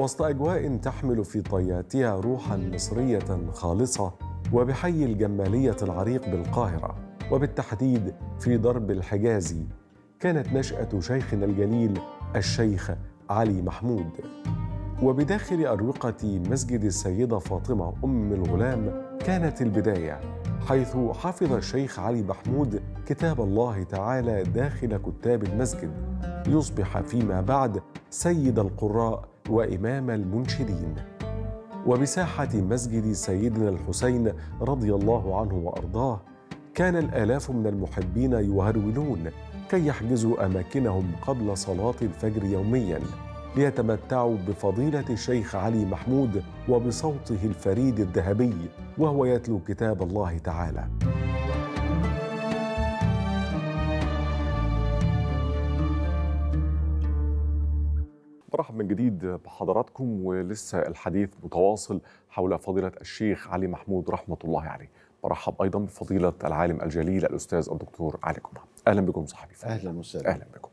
وسط أجواء تحمل في طياتها روحا مصرية خالصة وبحي الجمالية العريق بالقاهرة وبالتحديد في درب الحجازي كانت نشأة شيخنا الجليل الشيخ علي محمود وبداخل أروقة مسجد السيدة فاطمة أم الغلام كانت البداية حيث حفظ الشيخ علي محمود كتاب الله تعالى داخل كتاب المسجد ليصبح فيما بعد سيد القراء وإمام المنشدين وبساحة مسجد سيدنا الحسين رضي الله عنه وأرضاه كان الآلاف من المحبين يهرولون كي يحجزوا أماكنهم قبل صلاة الفجر يومياً ليتمتعوا بفضيلة الشيخ علي محمود وبصوته الفريد الذهبي وهو يتلو كتاب الله تعالى. برحب من جديد بحضراتكم ولسه الحديث متواصل حول فضيلة الشيخ علي محمود رحمة الله عليه برحب أيضا بفضيلة العالم الجليل الأستاذ الدكتور علي كمان أهلا بكم صاحبي أهلا وسهلا أهلا بكم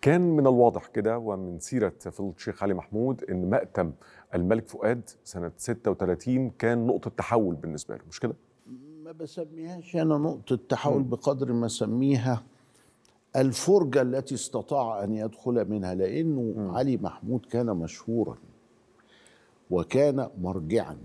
كان من الواضح كده ومن سيرة فضيلة الشيخ علي محمود أن مأتم الملك فؤاد سنة 36 كان نقطة تحول بالنسبة له مش كده؟ ما بسميهاش أنا نقطة تحول بقدر ما أسميها الفرجة التي استطاع أن يدخل منها لأنه م. علي محمود كان مشهورا وكان مرجعا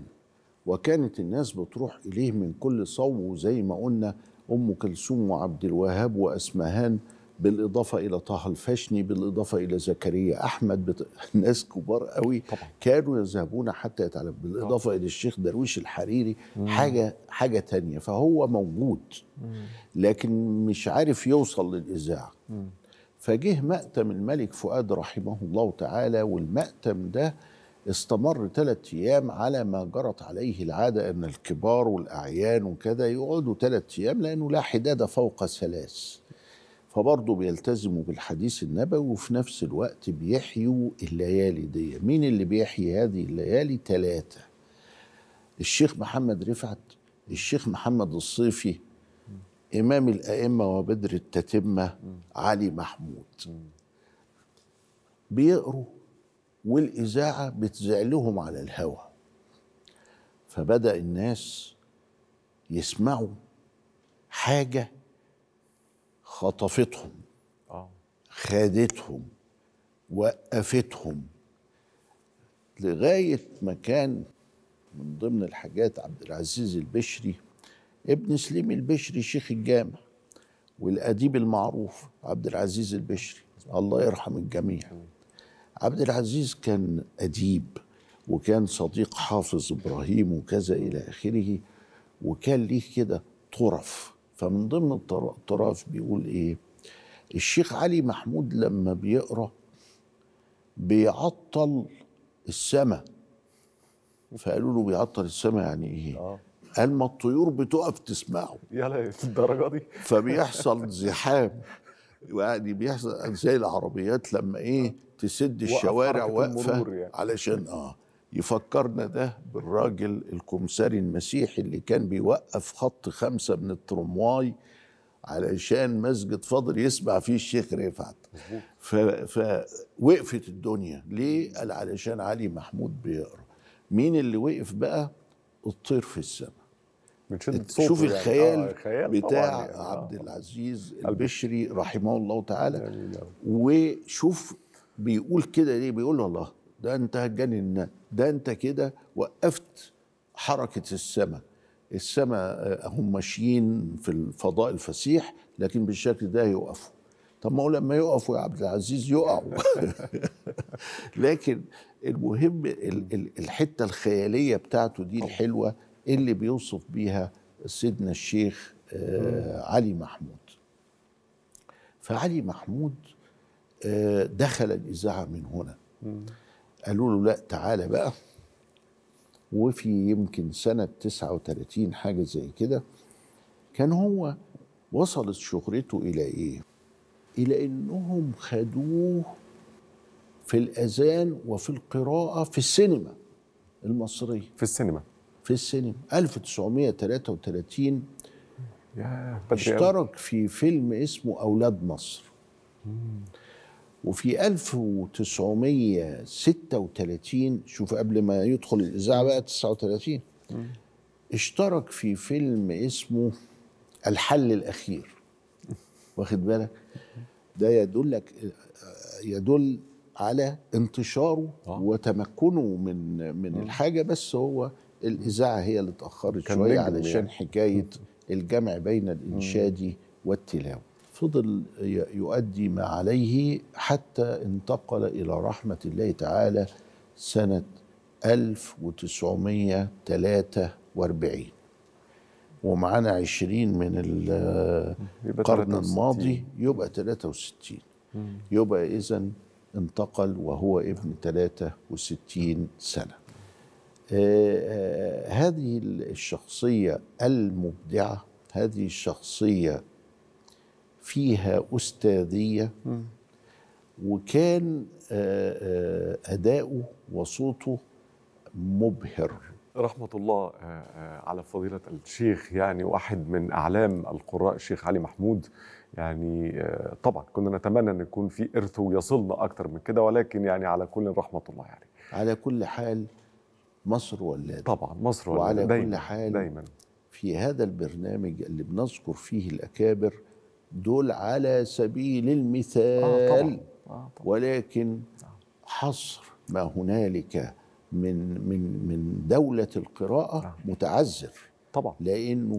وكانت الناس بتروح إليه من كل صوب زي ما قلنا أم كلثوم وعبد الوهاب وأسمهان بالإضافة إلى طه الفاشني بالإضافة إلى زكريا أحمد بت... ناس كبار قوي طبعا. كانوا يذهبون حتى يتعلم بالإضافة طبعا. آه. إلى الشيخ درويش الحريري مم. حاجة حاجة تانية فهو موجود مم. لكن مش عارف يوصل للإذاعة فجه مأتم الملك فؤاد رحمه الله تعالى والمأتم ده استمر ثلاث أيام على ما جرت عليه العادة أن الكبار والأعيان وكذا يقعدوا ثلاث أيام لأنه لا حداد فوق ثلاث فبرضه بيلتزموا بالحديث النبوي وفي نفس الوقت بيحيوا الليالي دي مين اللي بيحيي هذه الليالي تلاتة الشيخ محمد رفعت الشيخ محمد الصيفي إمام الأئمة وبدر التتمة علي محمود بيقروا والإذاعة بتزعلهم على الهوى فبدأ الناس يسمعوا حاجة خطفتهم آه. خادتهم وقفتهم لغاية ما كان من ضمن الحاجات عبد العزيز البشري ابن سليم البشري شيخ الجامع والأديب المعروف عبد العزيز البشري الله يرحم الجميع عبد العزيز كان أديب وكان صديق حافظ إبراهيم وكذا إلى آخره وكان ليه كده طرف فمن ضمن الطرائف بيقول ايه الشيخ علي محمود لما بيقرا بيعطل السماء فقالوا له بيعطل السماء يعني ايه آه. قال ما الطيور بتقف تسمعه يا الدرجه دي فبيحصل زحام يعني بيحصل زي العربيات لما ايه تسد الشوارع واقفه يعني. علشان اه يفكرنا ده بالراجل الكمساري المسيحي اللي كان بيوقف خط خمسة من الترمواي علشان مسجد فاضل يسمع فيه الشيخ رفعت فوقفت الدنيا ليه قال علشان علي محمود بيقرا مين اللي وقف بقى الطير في السماء شوف يعني آه، الخيال آه بتاع يعني آه. عبد العزيز البشري رحمه الله تعالى وشوف بيقول كده ليه بيقول له الله ده انت هتجنن ده انت كده وقفت حركه السماء السماء آه، هم ماشيين في الفضاء الفسيح لكن بالشكل ده يوقفوا طب ما هو لما يقفوا يا عبد العزيز يقعوا لكن المهم الحته الخياليه بتاعته دي الحلوه اللي بيوصف بيها سيدنا الشيخ آه، علي محمود فعلي محمود آه، دخل الاذاعه من هنا قالوا له لا تعالى بقى وفي يمكن سنة 39 حاجة زي كده كان هو وصلت شهرته إلى إيه؟ إلى إنهم خدوه في الأذان وفي القراءة في السينما المصرية في السينما في السينما 1933 اشترك في فيلم اسمه أولاد مصر مم. وفي 1936 شوف قبل ما يدخل الاذاعه بقى 39 اشترك في فيلم اسمه الحل الاخير واخد بالك ده يدلك يدل على انتشاره آه. وتمكنه من من آه. الحاجه بس هو الاذاعه هي اللي اتاخرت شويه علشان يعني. حكايه الجمع بين الانشادي والتلاوه فضل يؤدي ما عليه حتى انتقل إلى رحمة الله تعالى سنة 1943 ومعانا 20 من القرن الماضي يبقى 63 يبقى إذا انتقل وهو ابن 63 سنة آه، آه، هذه الشخصية المبدعة هذه الشخصية فيها أستاذية وكان آه، آه، أداؤه وصوته مبهر رحمة الله آه، على فضيلة الشيخ يعني واحد من أعلام القراء الشيخ علي محمود يعني طبعا كنا نتمنى أن يكون في إرث ويصلنا أكثر من كده ولكن يعني على كل رحمة الله يعني على كل حال مصر ولادة طبعا مصر ولاد وعلى دايماً كل حال دايما في هذا البرنامج اللي بنذكر فيه الأكابر دول على سبيل المثال آه طبعًا. آه طبعًا. ولكن حصر ما هنالك من من من دولة القراءة آه. متعذر طبعا لأنه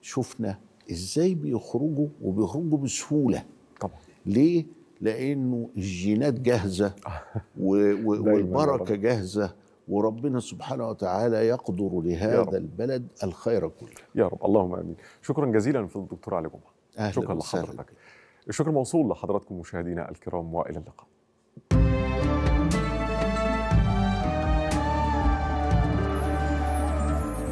شفنا ازاي بيخرجوا وبيخرجوا بسهولة طبعا ليه؟ لأنه الجينات جاهزة والبركة جاهزة وربنا سبحانه وتعالى يقدر لهذا البلد الخير كله يا رب اللهم امين شكرا جزيلا في الدكتور علي جمعه شكرا لحضرتك الشكر موصول لحضراتكم مشاهدينا الكرام والى اللقاء